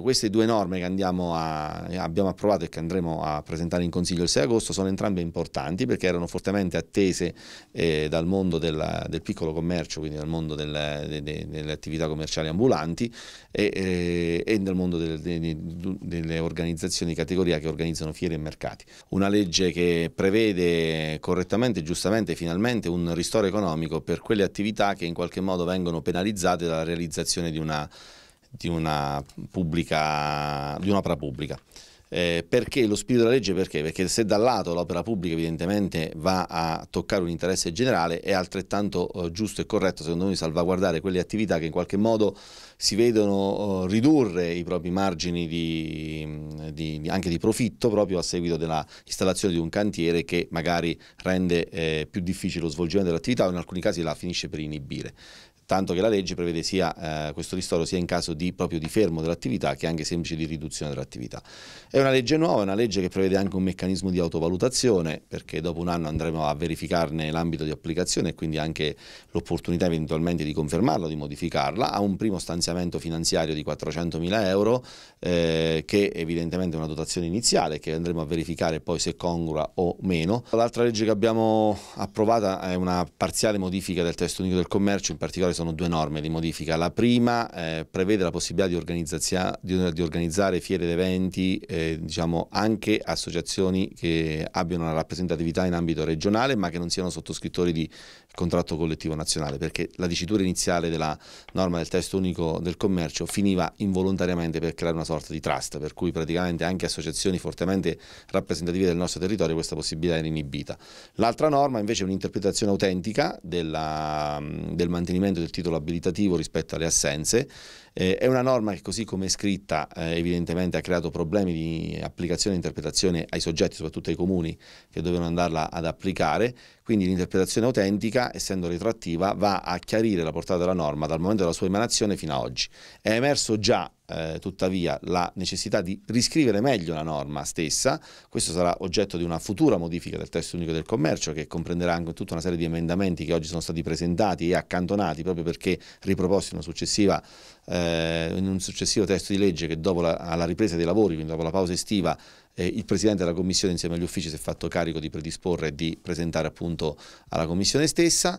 Queste due norme che a, abbiamo approvato e che andremo a presentare in Consiglio il 6 agosto sono entrambe importanti perché erano fortemente attese eh, dal mondo della, del piccolo commercio, quindi dal mondo del, de, de, delle attività commerciali ambulanti e, e, eh, e dal mondo del, de, delle organizzazioni di categoria che organizzano fiere e mercati. Una legge che prevede correttamente, giustamente, e finalmente un ristoro economico per quelle attività che in qualche modo vengono penalizzate dalla realizzazione di una di una pubblica, di un'opera pubblica. Eh, perché lo spirito della legge? Perché? Perché se da un lato l'opera pubblica evidentemente va a toccare un interesse generale, è altrettanto eh, giusto e corretto secondo noi salvaguardare quelle attività che in qualche modo si vedono eh, ridurre i propri margini di, di, anche di profitto proprio a seguito dell'installazione di un cantiere che magari rende eh, più difficile lo svolgimento dell'attività o in alcuni casi la finisce per inibire tanto che la legge prevede sia eh, questo ristoro sia in caso di, proprio di fermo dell'attività che anche semplice di riduzione dell'attività. È una legge nuova, è una legge che prevede anche un meccanismo di autovalutazione perché dopo un anno andremo a verificarne l'ambito di applicazione e quindi anche l'opportunità eventualmente di confermarla, o di modificarla, ha un primo stanziamento finanziario di 400 mila euro eh, che evidentemente è una dotazione iniziale che andremo a verificare poi se congrua o meno. L'altra legge che abbiamo approvata è una parziale modifica del testo unico del commercio, in particolare sono due norme di modifica. La prima eh, prevede la possibilità di, di, di organizzare fiere ed eventi eh, diciamo, anche associazioni che abbiano una rappresentatività in ambito regionale ma che non siano sottoscrittori di contratto collettivo nazionale perché la dicitura iniziale della norma del testo unico del commercio finiva involontariamente per creare una sorta di trust per cui praticamente anche associazioni fortemente rappresentative del nostro territorio questa possibilità era inibita. L'altra norma invece è un'interpretazione autentica della, del mantenimento del titolo abilitativo rispetto alle assenze eh, è una norma che così come è scritta eh, evidentemente ha creato problemi di applicazione e interpretazione ai soggetti, soprattutto ai comuni che dovevano andarla ad applicare, quindi l'interpretazione autentica, essendo retroattiva, va a chiarire la portata della norma dal momento della sua emanazione fino ad oggi. È emerso già eh, tuttavia la necessità di riscrivere meglio la norma stessa, questo sarà oggetto di una futura modifica del testo unico del commercio che comprenderà anche tutta una serie di emendamenti che oggi sono stati presentati e accantonati proprio perché riproposti in una successiva eh, eh, in un successivo testo di legge che dopo la, alla ripresa dei lavori, quindi dopo la pausa estiva, eh, il Presidente della Commissione insieme agli uffici si è fatto carico di predisporre e di presentare appunto alla Commissione stessa.